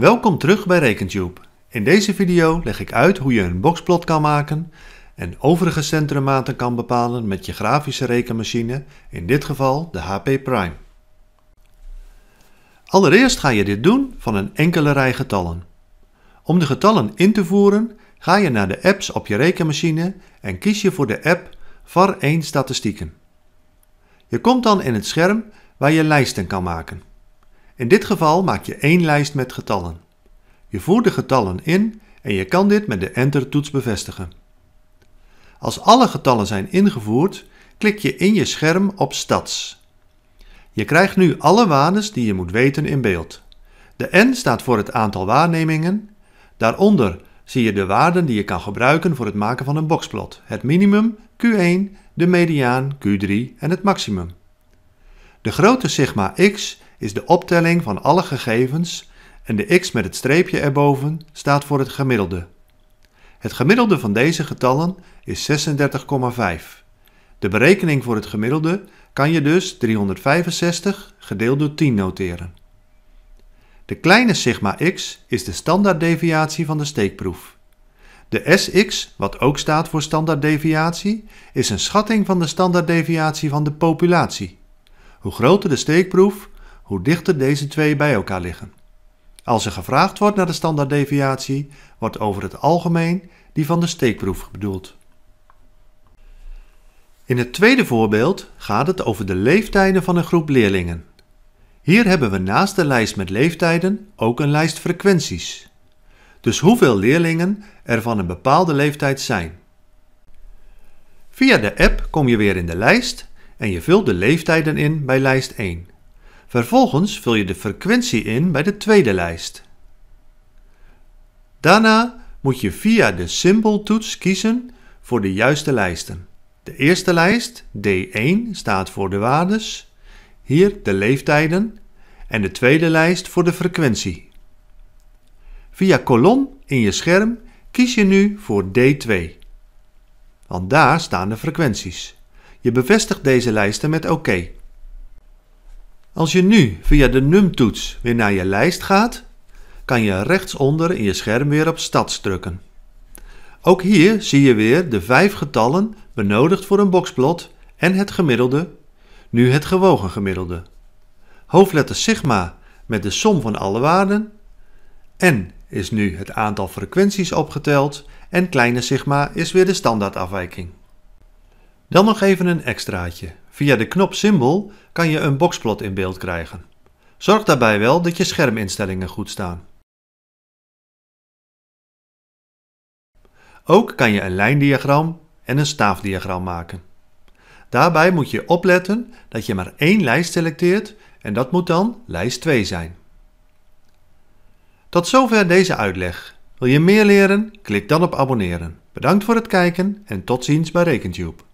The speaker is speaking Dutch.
Welkom terug bij RekenTube. In deze video leg ik uit hoe je een boxplot kan maken en overige centrummaten kan bepalen met je grafische rekenmachine, in dit geval de HP Prime. Allereerst ga je dit doen van een enkele rij getallen. Om de getallen in te voeren ga je naar de apps op je rekenmachine en kies je voor de app VAR 1 Statistieken. Je komt dan in het scherm waar je lijsten kan maken. In dit geval maak je één lijst met getallen. Je voert de getallen in en je kan dit met de Enter-toets bevestigen. Als alle getallen zijn ingevoerd, klik je in je scherm op Stats. Je krijgt nu alle waardes die je moet weten in beeld. De N staat voor het aantal waarnemingen. Daaronder zie je de waarden die je kan gebruiken voor het maken van een boxplot. Het minimum, Q1, de mediaan, Q3 en het maximum. De grote sigma x is de optelling van alle gegevens en de x met het streepje erboven staat voor het gemiddelde. Het gemiddelde van deze getallen is 36,5. De berekening voor het gemiddelde kan je dus 365 gedeeld door 10 noteren. De kleine sigma x is de standaarddeviatie van de steekproef. De SX, wat ook staat voor standaarddeviatie, is een schatting van de standaarddeviatie van de populatie. Hoe groter de steekproef, hoe dichter deze twee bij elkaar liggen. Als er gevraagd wordt naar de standaarddeviatie, wordt over het algemeen die van de steekproef bedoeld. In het tweede voorbeeld gaat het over de leeftijden van een groep leerlingen. Hier hebben we naast de lijst met leeftijden ook een lijst frequenties. Dus hoeveel leerlingen er van een bepaalde leeftijd zijn. Via de app kom je weer in de lijst en je vult de leeftijden in bij lijst 1. Vervolgens vul je de frequentie in bij de tweede lijst. Daarna moet je via de symboltoets kiezen voor de juiste lijsten. De eerste lijst, D1, staat voor de waardes, hier de leeftijden en de tweede lijst voor de frequentie. Via kolom in je scherm kies je nu voor D2, want daar staan de frequenties. Je bevestigt deze lijsten met OK. Als je nu via de NUM-toets weer naar je lijst gaat, kan je rechtsonder in je scherm weer op Stads drukken. Ook hier zie je weer de vijf getallen benodigd voor een boxplot en het gemiddelde, nu het gewogen gemiddelde. Hoofdletter sigma met de som van alle waarden. N is nu het aantal frequenties opgeteld en kleine sigma is weer de standaardafwijking. Dan nog even een extraatje. Via de knop Symbol kan je een boxplot in beeld krijgen. Zorg daarbij wel dat je scherminstellingen goed staan. Ook kan je een lijndiagram en een staafdiagram maken. Daarbij moet je opletten dat je maar één lijst selecteert en dat moet dan lijst 2 zijn. Tot zover deze uitleg. Wil je meer leren? Klik dan op abonneren. Bedankt voor het kijken en tot ziens bij RekenTube.